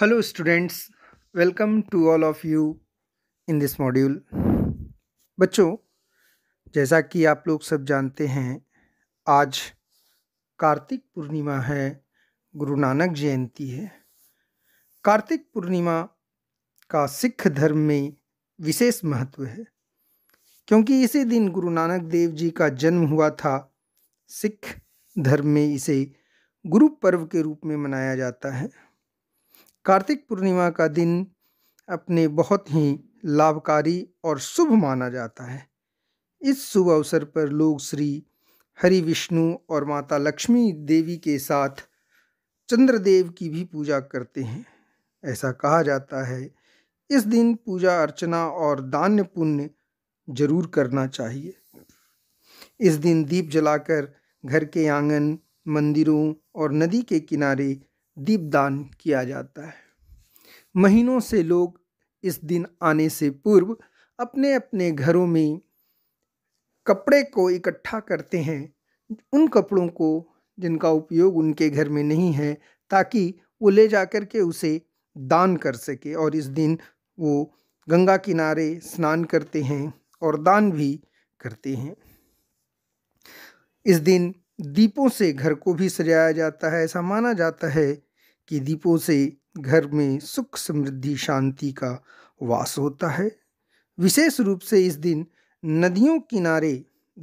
hello students welcome to all of you in this module बच्चों जैसा कि आप लोग सब जानते हैं आज कार्तिक पूर्णिमा है गुरु नानक जयंती है कार्तिक पूर्णिमा का सिख धर्म में विशेष महत्व है क्योंकि इसी दिन गुरु नानक देव जी का जन्म हुआ था सिख धर्म में इसे गुरु पर्व के रूप में मनाया जाता है कार्तिक पूर्णिमा का दिन अपने बहुत ही लाभकारी और शुभ माना जाता है इस शुभ अवसर पर लोग श्री हरि विष्णु और माता लक्ष्मी देवी के साथ चंद्रदेव की भी पूजा करते हैं ऐसा कहा जाता है इस दिन पूजा अर्चना और दान्य पुण्य जरूर करना चाहिए इस दिन दीप जलाकर घर के आंगन मंदिरों और नदी के किनारे दीपदान किया जाता है महीनों से लोग इस दिन आने से पूर्व अपने अपने घरों में कपड़े को इकट्ठा करते हैं उन कपड़ों को जिनका उपयोग उनके घर में नहीं है ताकि वो ले जा कर के उसे दान कर सके और इस दिन वो गंगा किनारे स्नान करते हैं और दान भी करते हैं इस दिन दीपों से घर को भी सजाया जाता है ऐसा माना जाता है कि दीपों से घर में सुख समृद्धि शांति का वास होता है विशेष रूप से इस दिन नदियों किनारे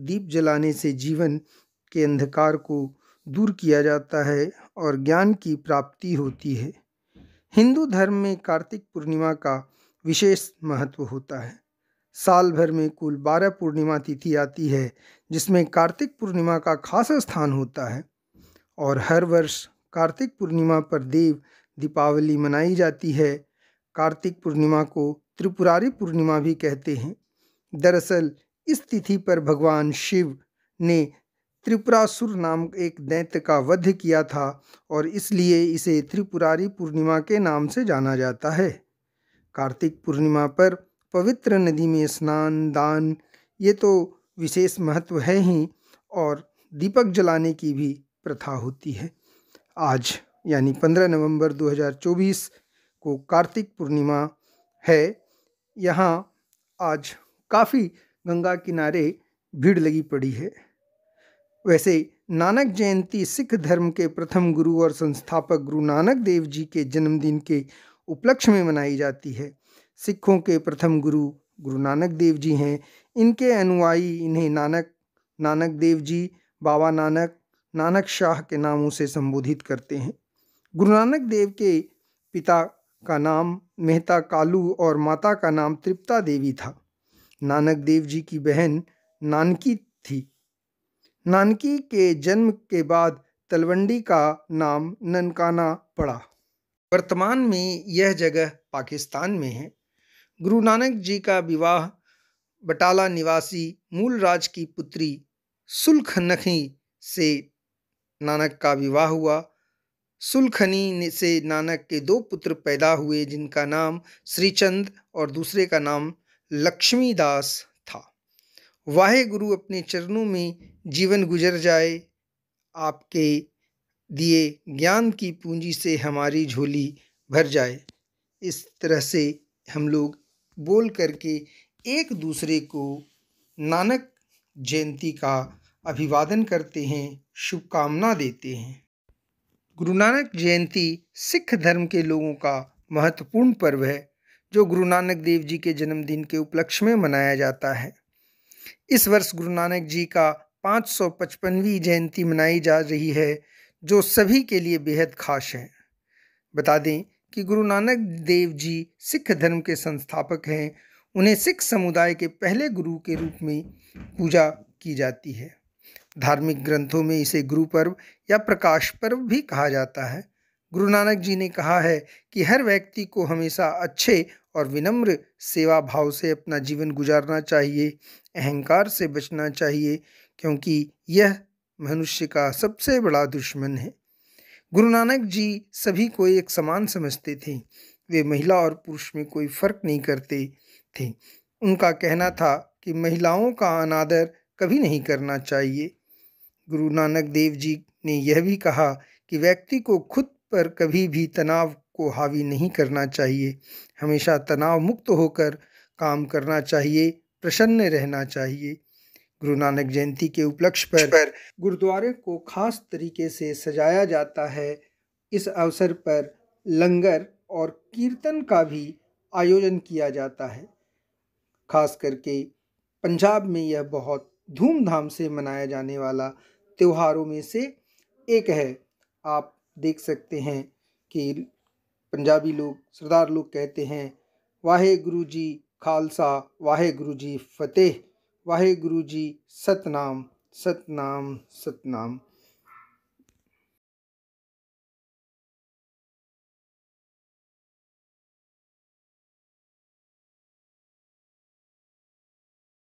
दीप जलाने से जीवन के अंधकार को दूर किया जाता है और ज्ञान की प्राप्ति होती है हिंदू धर्म में कार्तिक पूर्णिमा का विशेष महत्व होता है साल भर में कुल बारह पूर्णिमा तिथि आती है जिसमें कार्तिक पूर्णिमा का खास स्थान होता है और हर वर्ष कार्तिक पूर्णिमा पर देव दीपावली मनाई जाती है कार्तिक पूर्णिमा को त्रिपुरारी पूर्णिमा भी कहते हैं दरअसल इस तिथि पर भगवान शिव ने त्रिपुरासुर नाम एक दैत्य का वध किया था और इसलिए इसे त्रिपुरारी पूर्णिमा के नाम से जाना जाता है कार्तिक पूर्णिमा पर पवित्र नदी में स्नान दान ये तो विशेष महत्व है ही और दीपक जलाने की भी प्रथा होती है आज यानी 15 नवंबर 2024 को कार्तिक पूर्णिमा है यहाँ आज काफ़ी गंगा किनारे भीड़ लगी पड़ी है वैसे नानक जयंती सिख धर्म के प्रथम गुरु और संस्थापक गुरु नानक देव जी के जन्मदिन के उपलक्ष्य में मनाई जाती है सिखों के प्रथम गुरु गुरु नानक देव जी हैं इनके अनुयायी इन्हें नानक नानक देव जी बाबा नानक नानक शाह के नामों से संबोधित करते हैं गुरु नानक देव के पिता का नाम मेहता कालू और माता का नाम तृप्ता देवी था नानक देव जी की बहन नानकी थी नानकी के जन्म के बाद तलवंडी का नाम ननकाना पड़ा वर्तमान में यह जगह पाकिस्तान में है गुरु नानक जी का विवाह बटाला निवासी मूलराज की पुत्री सुलखनखी से नानक का विवाह हुआ सुलखनी से नानक के दो पुत्र पैदा हुए जिनका नाम श्रीचंद और दूसरे का नाम लक्ष्मीदास था वाहे गुरु अपने चरणों में जीवन गुजर जाए आपके दिए ज्ञान की पूंजी से हमारी झोली भर जाए इस तरह से हम लोग बोल करके एक दूसरे को नानक जयंती का अभिवादन करते हैं शुभकामना देते हैं गुरु नानक जयंती सिख धर्म के लोगों का महत्वपूर्ण पर्व है जो गुरु नानक देव जी के जन्मदिन के उपलक्ष्य में मनाया जाता है इस वर्ष गुरु नानक जी का 555वीं जयंती मनाई जा रही है जो सभी के लिए बेहद खास है बता दें कि गुरु नानक देव जी सिख धर्म के संस्थापक हैं उन्हें सिख समुदाय के पहले गुरु के रूप में पूजा की जाती है धार्मिक ग्रंथों में इसे गुरु पर्व या प्रकाश पर्व भी कहा जाता है गुरु नानक जी ने कहा है कि हर व्यक्ति को हमेशा अच्छे और विनम्र सेवा भाव से अपना जीवन गुजारना चाहिए अहंकार से बचना चाहिए क्योंकि यह मनुष्य का सबसे बड़ा दुश्मन है गुरु नानक जी सभी को एक समान समझते थे वे महिला और पुरुष में कोई फर्क नहीं करते थे उनका कहना था कि महिलाओं का अनादर कभी नहीं करना चाहिए गुरु नानक देव जी ने यह भी कहा कि व्यक्ति को खुद पर कभी भी तनाव को हावी नहीं करना चाहिए हमेशा तनाव मुक्त होकर काम करना चाहिए प्रसन्न रहना चाहिए गुरु नानक जयंती के उपलक्ष्य पर, गुरुद्वारे को खास तरीके से सजाया जाता है इस अवसर पर लंगर और कीर्तन का भी आयोजन किया जाता है खास करके पंजाब में यह बहुत धूमधाम से मनाया जाने वाला त्योहारों में से एक है आप देख सकते हैं कि पंजाबी लोग सरदार लोग कहते हैं वाहे गुरु जी खालसा वाहे गुरु जी फतेह वाहेगुरु जी सतनाम सतनाम सतनाम